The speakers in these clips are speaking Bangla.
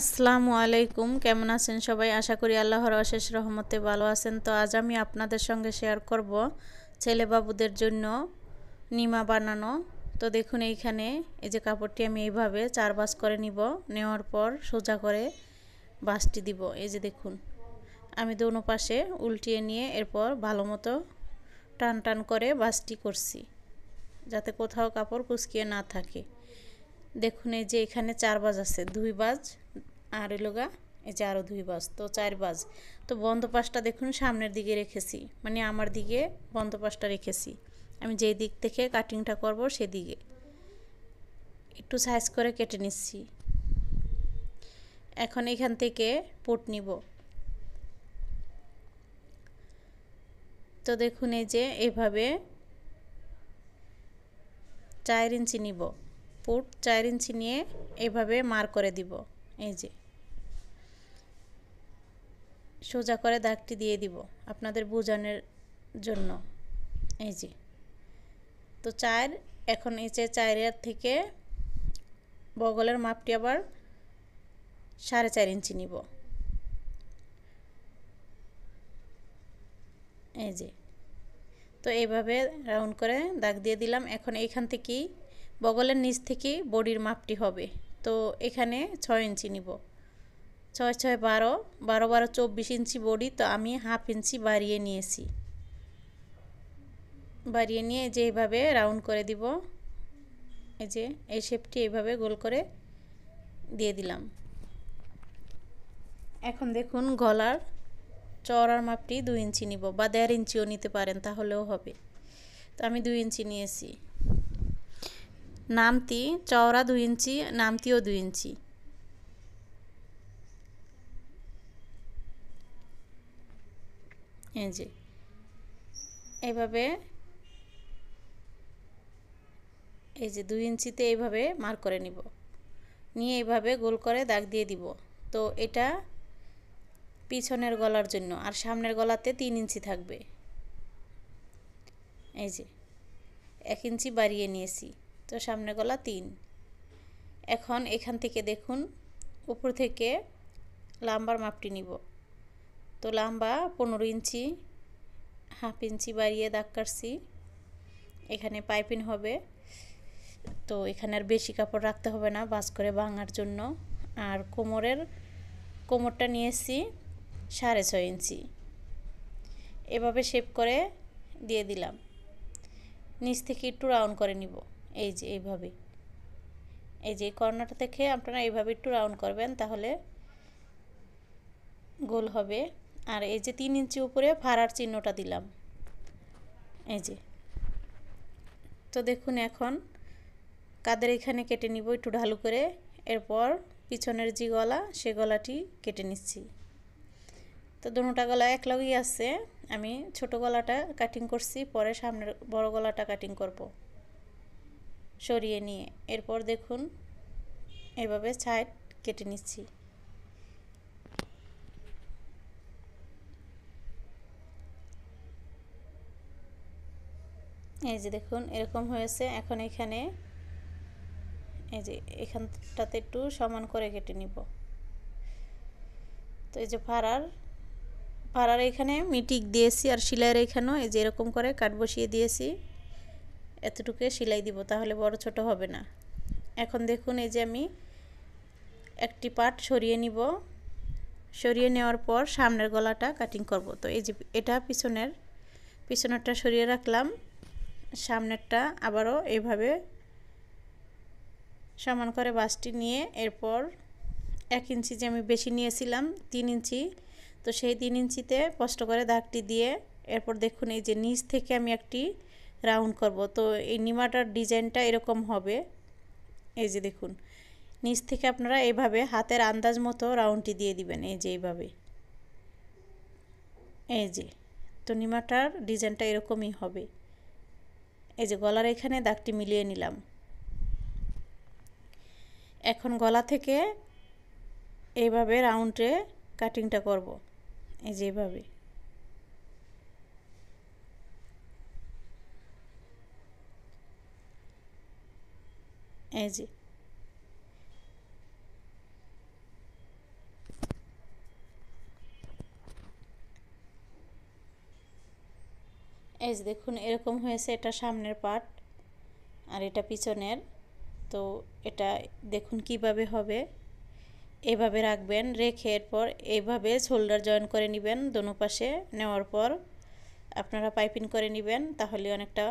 আসসালামু আলাইকুম কেমন আছেন সবাই আশা করি আল্লাহর অশেষ রহমতে ভালো আছেন তো আজ আমি আপনাদের সঙ্গে শেয়ার করব ছেলে বাবুদের জন্য নিমা বানানো তো দেখুন এইখানে এই যে কাপড়টি আমি এইভাবে চার বাস করে নিব নেওয়ার পর সোজা করে বাসটি দিব এই যে দেখুন আমি দোনো পাশে উল্টিয়ে নিয়ে এরপর ভালো মতো টান টান করে বাসটি করছি যাতে কোথাও কাপড় কুচকিয়ে না থাকে দেখুন এই যে এখানে চার বাজ আছে দুই বাজ আর এলোগা এই যে আরও দুই বাজ তো চার বাজ তো বন্ধ পাশটা দেখুন সামনের দিকে রেখেছি মানে আমার দিকে বন্ধ পাশটা রেখেছি আমি যেই দিক থেকে কাটিংটা করব সেদিকে একটু সাইজ করে কেটে নিচ্ছি এখন এখান থেকে পোট নিব তো দেখুন এই যে এভাবে চার ইঞ্চি নিব ফুট চার ইঞ্চি নিয়ে এভাবে মার করে দিব এই যে সোজা করে দাগটি দিয়ে দিব আপনাদের বোঝানোর জন্য এই যে তো চার এখন এই যে চারের থেকে বগলের মাপটি আবার সাড়ে চার ইঞ্চি নিব এই যে তো এইভাবে রাউন্ড করে দাগ দিয়ে দিলাম এখন এইখান থেকেই বগলের নিচ থেকে বডির মাপটি হবে তো এখানে ছয় ইঞ্চি নিব ছয় ছয় বারো বারো বারো চব্বিশ ইঞ্চি বডি তো আমি হাফ ইঞ্চি বাড়িয়ে নিয়েছি বাড়িয়ে নিয়ে যে এইভাবে রাউন্ড করে দিব এই যে এই শেপটি এইভাবে গোল করে দিয়ে দিলাম এখন দেখুন গলার চওড়ার মাপটি দুই ইঞ্চি নিব বা দেড় ইঞ্চিও নিতে পারেন তাহলেও হবে তো আমি দুই ইঞ্চি নিয়েছি নামতি চওড়া দুই ইঞ্চি নামতিও দুই ইঞ্চি এই যে এইভাবে এই যে দুই ইঞ্চিতে এইভাবে মার করে নিব নিয়ে এইভাবে গোল করে দাগ দিয়ে দিব তো এটা পিছনের গলার জন্য আর সামনের গলাতে তিন ইঞ্চি থাকবে এই যে এক ইঞ্চি বাড়িয়ে নিয়েছি তো সামনে গলা তিন এখন এখান থেকে দেখুন উপর থেকে লাম্বার মাপটি নিব তো লাম্বা পনেরো ইঞ্চি হাফ ইঞ্চি বাড়িয়ে দাগ কাটছি এখানে পাইপিং হবে তো এখানে আর বেশি কাপড় রাখতে হবে না বাস করে ভাঙার জন্য আর কোমরের কোমরটা নিয়েছি সাড়ে ছয় ইঞ্চি এভাবে শেপ করে দিয়ে দিলাম নিচ থেকে একটু রাউন্ড করে নিব এই যে এইভাবে এই যে কর্নারটা থেকে আপনারা এইভাবে একটু রাউন্ড করবেন তাহলে গোল হবে আর এই যে তিন ইঞ্চি উপরে ভাড়ার চিহ্নটা দিলাম এই যে তো দেখুন এখন কাদের এখানে কেটে নিব একটু ঢালু করে এরপর পিছনের যে গলা সে গলাটি কেটে নিচ্ছি তো দুটা গলা একলগেই আছে আমি ছোট গলাটা কাটিং করছি পরে সামনের বড় গলাটা কাটিং করব সরিয়ে নিয়ে এরপর দেখুন এভাবে সাইড কেটে নিচ্ছি এই যে দেখুন এরকম হয়েছে এখন এখানে এই যে এখানটাতে একটু সমান করে কেটে নিব তো এই যে ফাড়ার ফাড়ার এখানে মিটিক দিয়েছি আর সিলাইয়ের এখানেও এই যে এরকম করে কাঠ বসিয়ে দিয়েছি এতটুকু সেলাই দিব তাহলে বড় ছোট হবে না এখন দেখুন এই যে আমি একটি পাট সরিয়ে নিব সরিয়ে নেওয়ার পর সামনের গলাটা কাটিং করব তো এই যে এটা পিছনের পিছনেরটা সরিয়ে রাখলাম সামনেরটা আবারও এইভাবে সমান করে বাসটি নিয়ে এরপর এক ইঞ্চি যে আমি বেশি নিয়েছিলাম তিন ইঞ্চি তো সেই তিন ইঞ্চিতে কষ্ট করে দাগটি দিয়ে এরপর দেখুন এই যে নিচ থেকে আমি একটি রাউন্ড করব তো এই নিমাটার ডিজাইনটা এরকম হবে এই যে দেখুন নিচ থেকে আপনারা এইভাবে হাতের আন্দাজ মতো রাউন্ডটি দিয়ে দিবেন এই যে এইভাবে এই যে তো নিমাটার ডিজাইনটা এরকমই হবে এই যে গলার এখানে দাগটি মিলিয়ে নিলাম এখন গলা থেকে এইভাবে রাউন্ডে কাটিংটা করব এই যে এইভাবে এই যে এই যে দেখুন এরকম হয়েছে এটা সামনের পার্ট আর এটা পিছনের তো এটা দেখুন কিভাবে হবে এভাবে রাখবেন রেখে এরপর এইভাবে শোল্ডার জয়েন করে নেবেন দোনো পাশে নেওয়ার পর আপনারা পাইপিং করে নেবেন তাহলে অনেকটা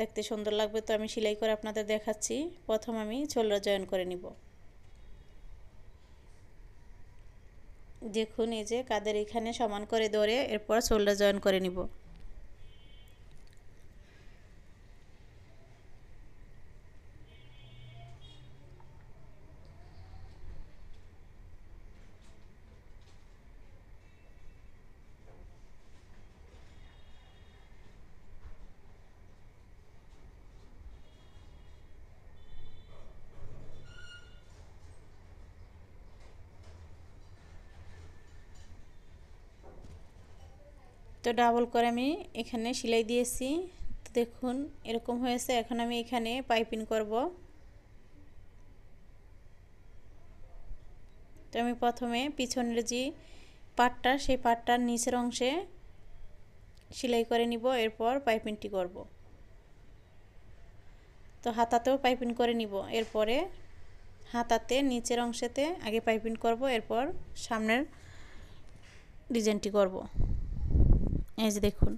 দেখতে সুন্দর লাগবে তো আমি সেলাই করে আপনাদের দেখাচ্ছি প্রথম আমি ছোলরা জয়েন করে নিব দেখুন এই যে কাদের এখানে সমান করে ধরে এরপর শোল্ডার জয়েন করে নিব তো ডাবল করে আমি এখানে সেলাই দিয়েছি তো দেখুন এরকম হয়েছে এখন আমি এখানে পাইপিং করব তো আমি প্রথমে পিছনের যে পাটটা সেই পাটটার নিচের অংশে সেলাই করে নিব এরপর পাইপিংটি করব তো হাতাতেও পাইপিং করে নিব এরপরে হাতাতে নিচের অংশেতে আগে পাইপিং করব এরপর সামনের ডিজাইনটি করব এই যে দেখুন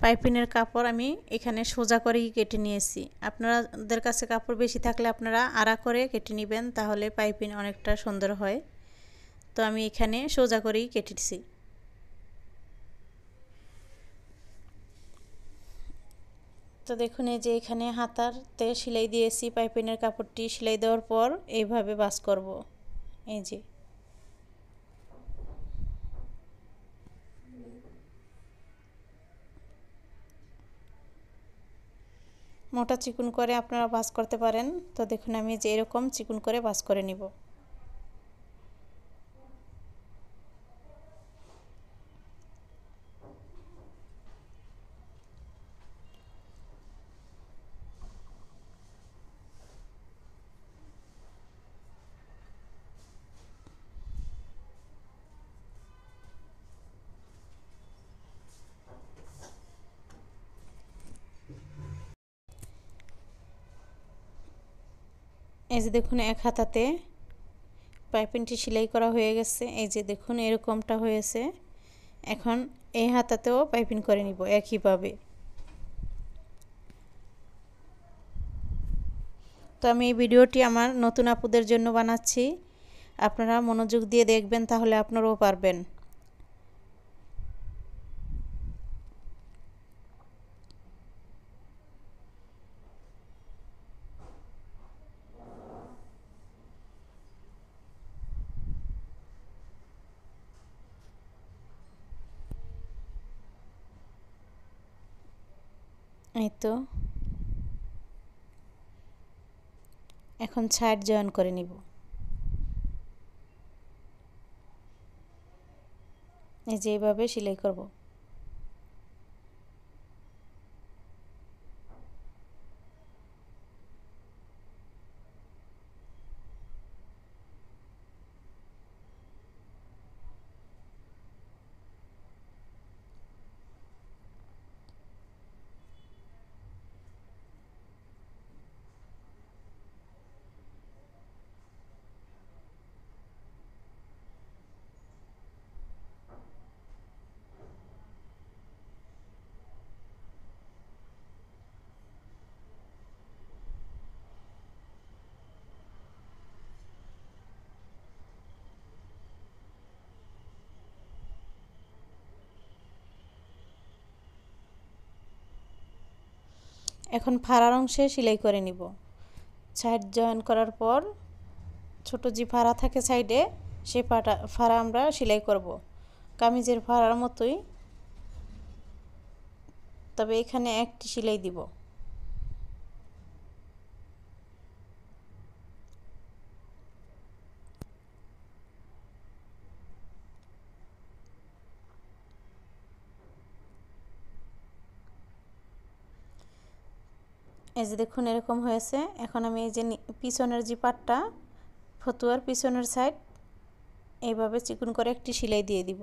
পাইপিনের কাপড় আমি এখানে সোজা করেই কেটে নিয়েছি আপনাদের কাছে কাপড় বেশি থাকলে আপনারা আড়া করে কেটে নেবেন তাহলে পাইপিন অনেকটা সুন্দর হয় তো আমি এখানে সোজা করেই কেটেছি তো দেখুন এই যে এখানে হাতারতে সেলাই দিয়েছি পাইপিনের কাপড়টি সেলাই দেওয়ার পর এইভাবে বাস করব এই যে মোটা চিকুন করে আপনারা বাস করতে পারেন তো দেখুন আমি যে এরকম চিকুন করে বাস করে নিব এই যে দেখুন এক হাতাতে পাইপিনটি সেলাই করা হয়ে গেছে এই যে দেখুন এরকমটা হয়েছে এখন এই হাতাতেও পাইপিন করে নিব একইভাবে তো আমি এই ভিডিওটি আমার নতুন আপুদের জন্য বানাচ্ছি আপনারা মনোযোগ দিয়ে দেখবেন তাহলে আপনারাও পারবেন এইতো তো এখন ছাট জয়েন করে নিব এই যে এইভাবে সেলাই করবো এখন অংশে সেলাই করে নিব সাইড জয়েন করার পর ছোট যে ফাড়া থাকে সাইডে সে ফাটা ফাড়া আমরা সেলাই করব কামিজের ফাড়ার মতোই তবে এখানে একটি সেলাই দিব এই যে দেখুন এরকম হয়েছে এখন আমি এই যে পিছনের যে পাটটা ফতুয়ার পিছনের সাইড এইভাবে চিকুন করে একটি সেলাই দিয়ে দিব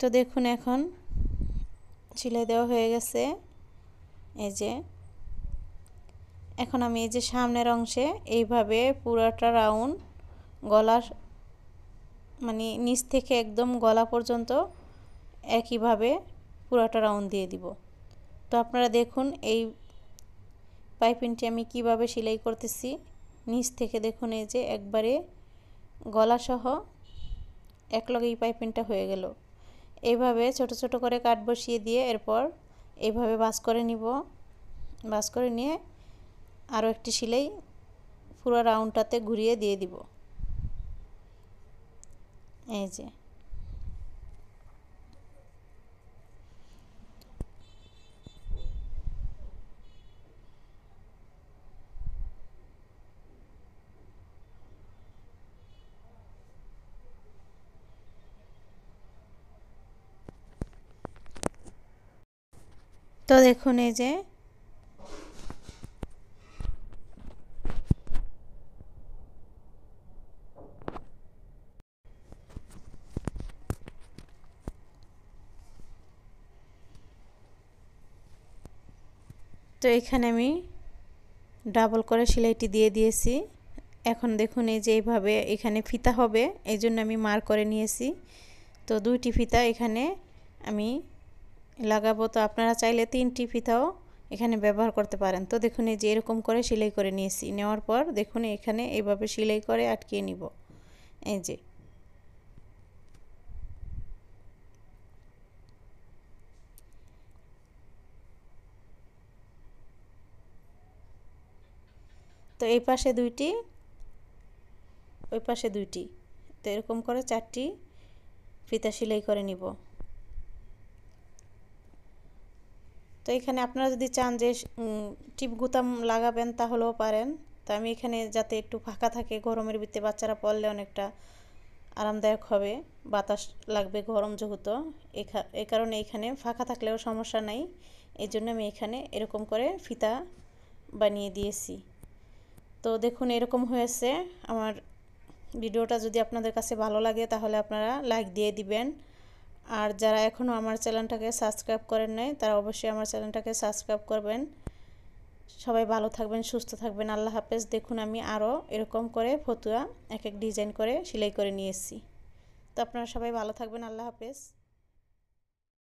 তো দেখুন এখন সেলাই দেওয়া হয়ে গেছে এই যে এখন আমি এই যে সামনের অংশে এইভাবে পুরোটা রাউন্ড গলার মানে নিচ থেকে একদম গলা পর্যন্ত একইভাবে পুরোটা রাউন্ড দিয়ে দিব তো আপনারা দেখুন এই পাইপিংটি আমি কিভাবে সেলাই করতেছি নিচ থেকে দেখুন এই যে একবারে গলাসহ একলগে এই পাইপিংটা হয়ে গেল এইভাবে ছোট ছোট করে কাট বসিয়ে দিয়ে এরপর এইভাবে বাস করে নিব বাস করে নিয়ে আরও একটি সেলাই পুরো রাউন্ডটাতে ঘুরিয়ে দিয়ে দিব এই যে তো দেখুন এই যে তো এখানে আমি ডাবল করে সেলাইটি দিয়ে দিয়েছি এখন দেখুন এই যে এইভাবে এখানে ফিতা হবে এই জন্য আমি মার করে নিয়েছি তো দুইটি ফিতা এখানে আমি লাগাবো তো আপনারা চাইলে তিনটি ফিতাও এখানে ব্যবহার করতে পারেন তো দেখুন এই যে এরকম করে সেলাই করে নিয়েছি নেওয়ার পর দেখুন এখানে এইভাবে সেলাই করে আটকিয়ে নিব এই যে তো এই পাশে দুইটি ওই পাশে দুইটি তো এরকম করে চারটি ফিতা সেলাই করে নিব তো এখানে আপনারা যদি চান যে টিপ গুতাম লাগাবেন তাহলেও পারেন তো আমি এখানে যাতে একটু ফাঁকা থাকে গরমের ভিতরে বাচ্চারা পড়লে অনেকটা আরামদায়ক হবে বাতাস লাগবে গরম যেহেতু এ কারণে এখানে ফাঁকা থাকলেও সমস্যা নাই এই জন্য আমি এখানে এরকম করে ফিতা বানিয়ে দিয়েছি তো দেখুন এরকম হয়েছে আমার ভিডিওটা যদি আপনাদের কাছে ভালো লাগে তাহলে আপনারা লাইক দিয়ে দিবেন আর যারা এখনও আমার চ্যানেলটাকে সাবস্ক্রাইব করেন নাই তারা অবশ্যই আমার চ্যানেলটাকে সাবস্ক্রাইব করবেন সবাই ভালো থাকবেন সুস্থ থাকবেন আল্লাহ হাফেজ দেখুন আমি আরও এরকম করে ফতুয়া এক এক ডিজাইন করে সেলাই করে নিয়েছি তো আপনারা সবাই ভালো থাকবেন আল্লাহ হাফেজ